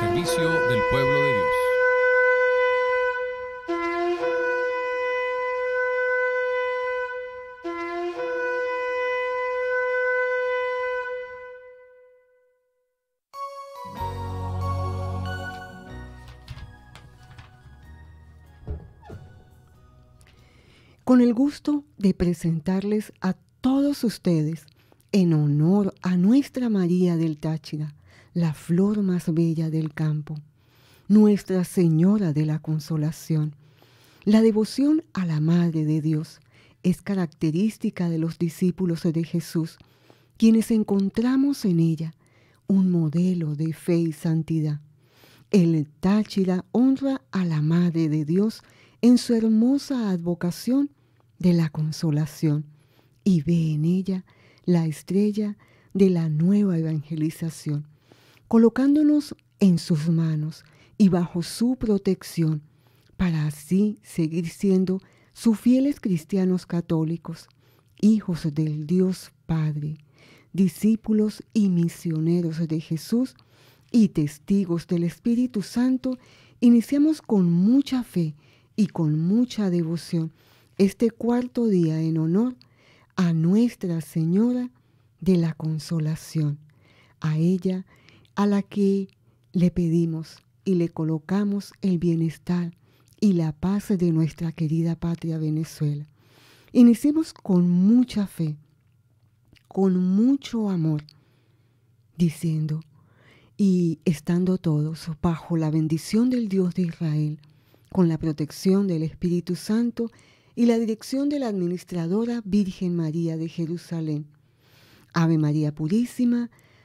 servicio del pueblo de Dios. Con el gusto de presentarles a todos ustedes, en honor a nuestra María del Táchira, la flor más bella del campo, Nuestra Señora de la Consolación. La devoción a la Madre de Dios es característica de los discípulos de Jesús, quienes encontramos en ella un modelo de fe y santidad. El Táchira honra a la Madre de Dios en su hermosa advocación de la consolación y ve en ella la estrella de la nueva evangelización colocándonos en sus manos y bajo su protección, para así seguir siendo sus fieles cristianos católicos, hijos del Dios Padre, discípulos y misioneros de Jesús y testigos del Espíritu Santo, iniciamos con mucha fe y con mucha devoción este cuarto día en honor a Nuestra Señora de la Consolación. A ella a la que le pedimos y le colocamos el bienestar y la paz de nuestra querida patria Venezuela. Iniciemos con mucha fe, con mucho amor, diciendo y estando todos bajo la bendición del Dios de Israel, con la protección del Espíritu Santo y la dirección de la Administradora Virgen María de Jerusalén. Ave María Purísima,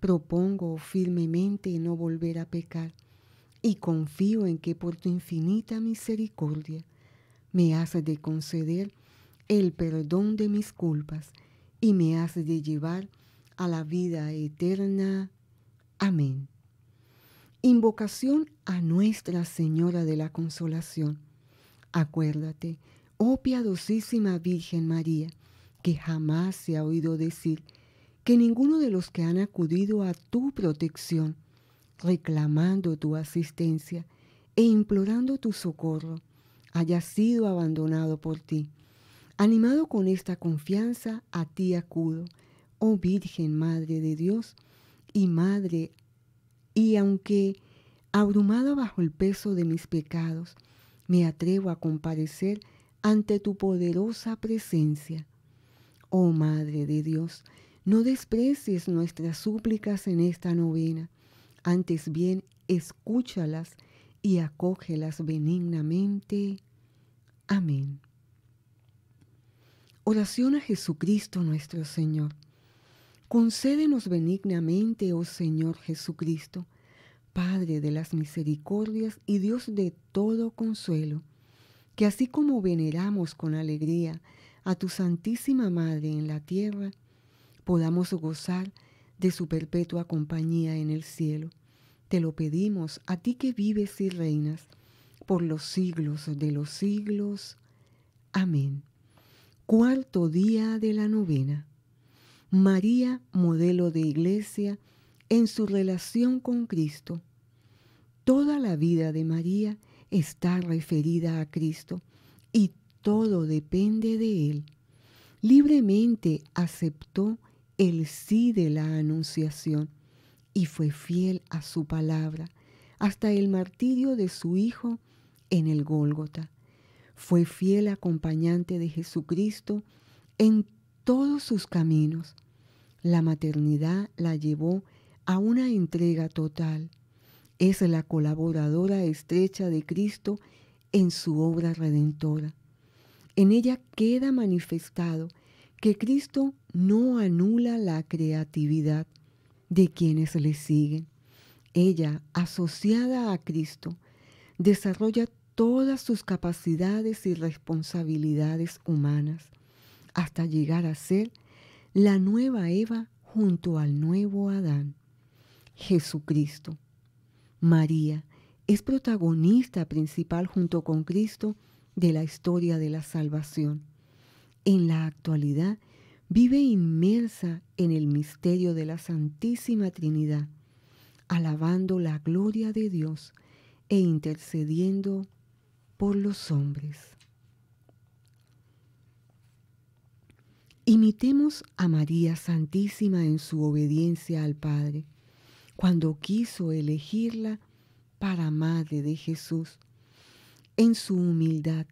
Propongo firmemente no volver a pecar y confío en que por tu infinita misericordia me has de conceder el perdón de mis culpas y me has de llevar a la vida eterna. Amén. Invocación a Nuestra Señora de la Consolación. Acuérdate, oh piadosísima Virgen María, que jamás se ha oído decir, que ninguno de los que han acudido a tu protección, reclamando tu asistencia e implorando tu socorro, haya sido abandonado por ti. Animado con esta confianza, a ti acudo, oh Virgen Madre de Dios y Madre, y aunque abrumado bajo el peso de mis pecados, me atrevo a comparecer ante tu poderosa presencia. Oh Madre de Dios, no desprecies nuestras súplicas en esta novena, antes bien escúchalas y acógelas benignamente. Amén. Oración a Jesucristo nuestro Señor. Concédenos benignamente, oh Señor Jesucristo, Padre de las misericordias y Dios de todo consuelo, que así como veneramos con alegría a tu Santísima Madre en la tierra, podamos gozar de su perpetua compañía en el cielo. Te lo pedimos a ti que vives y reinas por los siglos de los siglos. Amén. Cuarto día de la novena. María, modelo de iglesia, en su relación con Cristo. Toda la vida de María está referida a Cristo y todo depende de Él. Libremente aceptó el sí de la anunciación y fue fiel a su palabra hasta el martirio de su Hijo en el Gólgota. Fue fiel acompañante de Jesucristo en todos sus caminos. La maternidad la llevó a una entrega total. Es la colaboradora estrecha de Cristo en su obra redentora. En ella queda manifestado que Cristo no anula la creatividad de quienes le siguen. Ella, asociada a Cristo, desarrolla todas sus capacidades y responsabilidades humanas hasta llegar a ser la nueva Eva junto al nuevo Adán, Jesucristo. María es protagonista principal junto con Cristo de la historia de la salvación en la actualidad vive inmersa en el misterio de la Santísima Trinidad, alabando la gloria de Dios e intercediendo por los hombres. Imitemos a María Santísima en su obediencia al Padre, cuando quiso elegirla para Madre de Jesús. En su humildad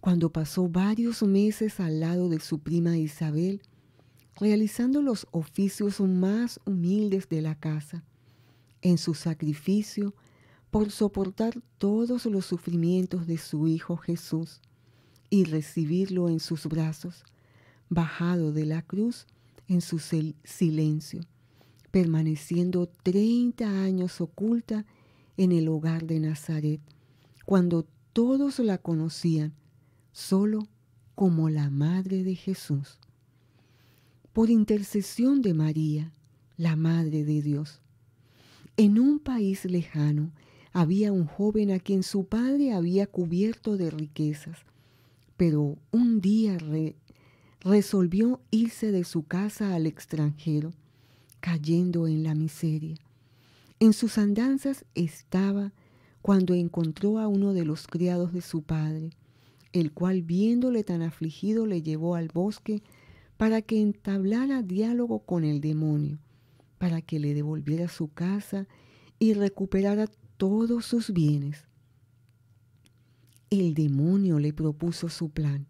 cuando pasó varios meses al lado de su prima Isabel, realizando los oficios más humildes de la casa, en su sacrificio por soportar todos los sufrimientos de su Hijo Jesús y recibirlo en sus brazos, bajado de la cruz en su silencio, permaneciendo 30 años oculta en el hogar de Nazaret, cuando todos la conocían solo como la Madre de Jesús. Por intercesión de María, la Madre de Dios. En un país lejano había un joven a quien su padre había cubierto de riquezas, pero un día resolvió irse de su casa al extranjero, cayendo en la miseria. En sus andanzas estaba cuando encontró a uno de los criados de su padre, el cual viéndole tan afligido le llevó al bosque para que entablara diálogo con el demonio, para que le devolviera su casa y recuperara todos sus bienes. El demonio le propuso su plan.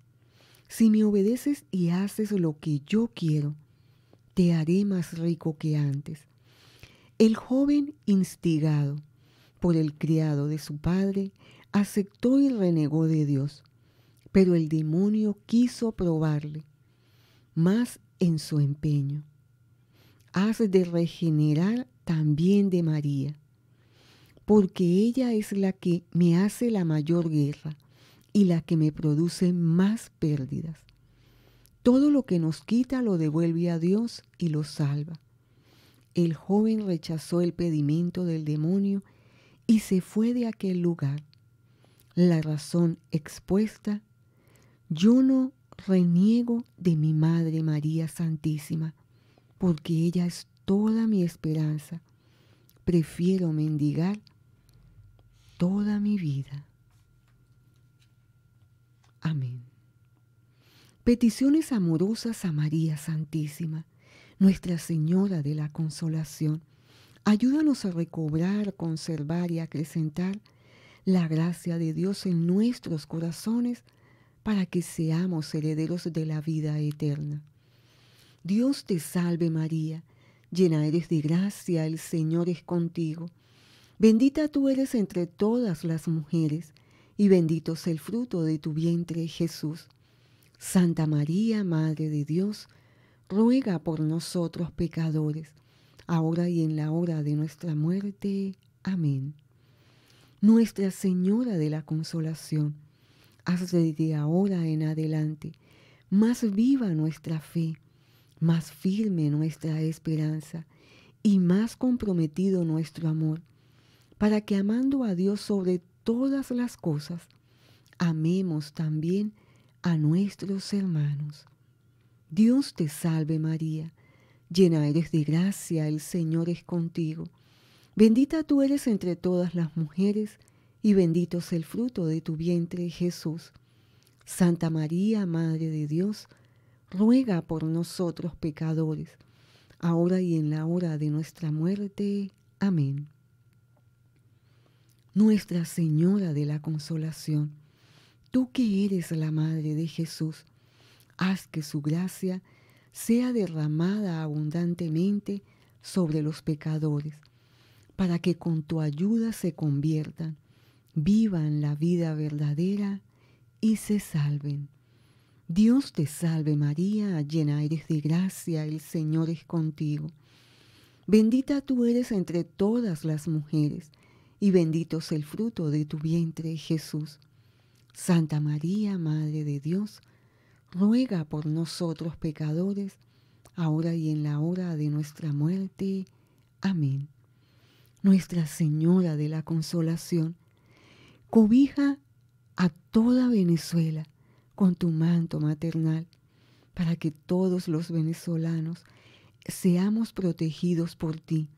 Si me obedeces y haces lo que yo quiero, te haré más rico que antes. El joven, instigado por el criado de su padre, aceptó y renegó de Dios. Pero el demonio quiso probarle, más en su empeño. Haz de regenerar también de María, porque ella es la que me hace la mayor guerra y la que me produce más pérdidas. Todo lo que nos quita lo devuelve a Dios y lo salva. El joven rechazó el pedimento del demonio y se fue de aquel lugar. La razón expuesta yo no reniego de mi Madre María Santísima, porque ella es toda mi esperanza. Prefiero mendigar toda mi vida. Amén. Peticiones amorosas a María Santísima, Nuestra Señora de la Consolación. Ayúdanos a recobrar, conservar y acrecentar la gracia de Dios en nuestros corazones para que seamos herederos de la vida eterna. Dios te salve María, llena eres de gracia, el Señor es contigo. Bendita tú eres entre todas las mujeres, y bendito es el fruto de tu vientre Jesús. Santa María, Madre de Dios, ruega por nosotros pecadores, ahora y en la hora de nuestra muerte. Amén. Nuestra Señora de la Consolación, haz desde ahora en adelante más viva nuestra fe, más firme nuestra esperanza y más comprometido nuestro amor, para que amando a Dios sobre todas las cosas, amemos también a nuestros hermanos. Dios te salve María, llena eres de gracia, el Señor es contigo. Bendita tú eres entre todas las mujeres, y bendito es el fruto de tu vientre, Jesús. Santa María, Madre de Dios, ruega por nosotros pecadores, ahora y en la hora de nuestra muerte. Amén. Nuestra Señora de la Consolación, tú que eres la Madre de Jesús, haz que su gracia sea derramada abundantemente sobre los pecadores, para que con tu ayuda se conviertan vivan la vida verdadera y se salven. Dios te salve María, llena eres de gracia, el Señor es contigo. Bendita tú eres entre todas las mujeres, y bendito es el fruto de tu vientre, Jesús. Santa María, Madre de Dios, ruega por nosotros pecadores, ahora y en la hora de nuestra muerte. Amén. Nuestra Señora de la Consolación, Cobija a toda Venezuela con tu manto maternal para que todos los venezolanos seamos protegidos por ti,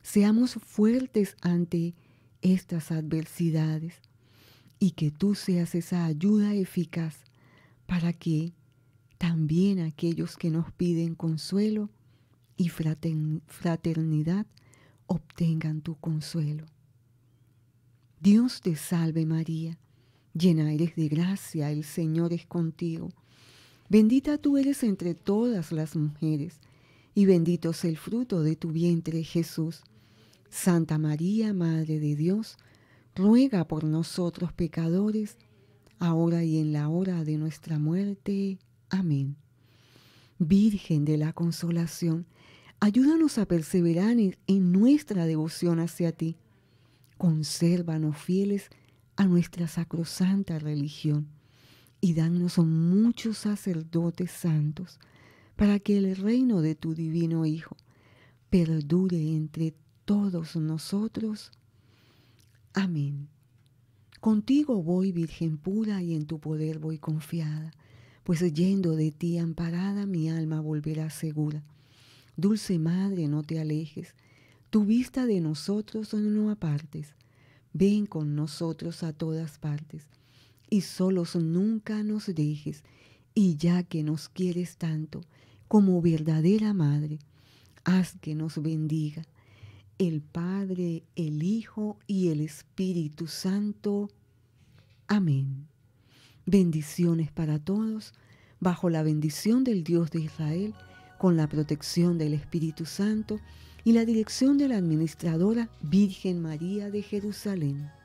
seamos fuertes ante estas adversidades y que tú seas esa ayuda eficaz para que también aquellos que nos piden consuelo y fraternidad obtengan tu consuelo. Dios te salve María, llena eres de gracia, el Señor es contigo. Bendita tú eres entre todas las mujeres, y bendito es el fruto de tu vientre Jesús. Santa María, Madre de Dios, ruega por nosotros pecadores, ahora y en la hora de nuestra muerte. Amén. Virgen de la Consolación, ayúdanos a perseverar en nuestra devoción hacia ti consérvanos fieles a nuestra sacrosanta religión y danos muchos sacerdotes santos para que el reino de tu divino Hijo perdure entre todos nosotros. Amén. Contigo voy, Virgen pura, y en tu poder voy confiada, pues yendo de ti amparada mi alma volverá segura. Dulce Madre, no te alejes tu vista de nosotros no apartes. Ven con nosotros a todas partes. Y solos nunca nos dejes. Y ya que nos quieres tanto como verdadera madre, haz que nos bendiga el Padre, el Hijo y el Espíritu Santo. Amén. Bendiciones para todos, bajo la bendición del Dios de Israel, con la protección del Espíritu Santo y la dirección de la administradora Virgen María de Jerusalén.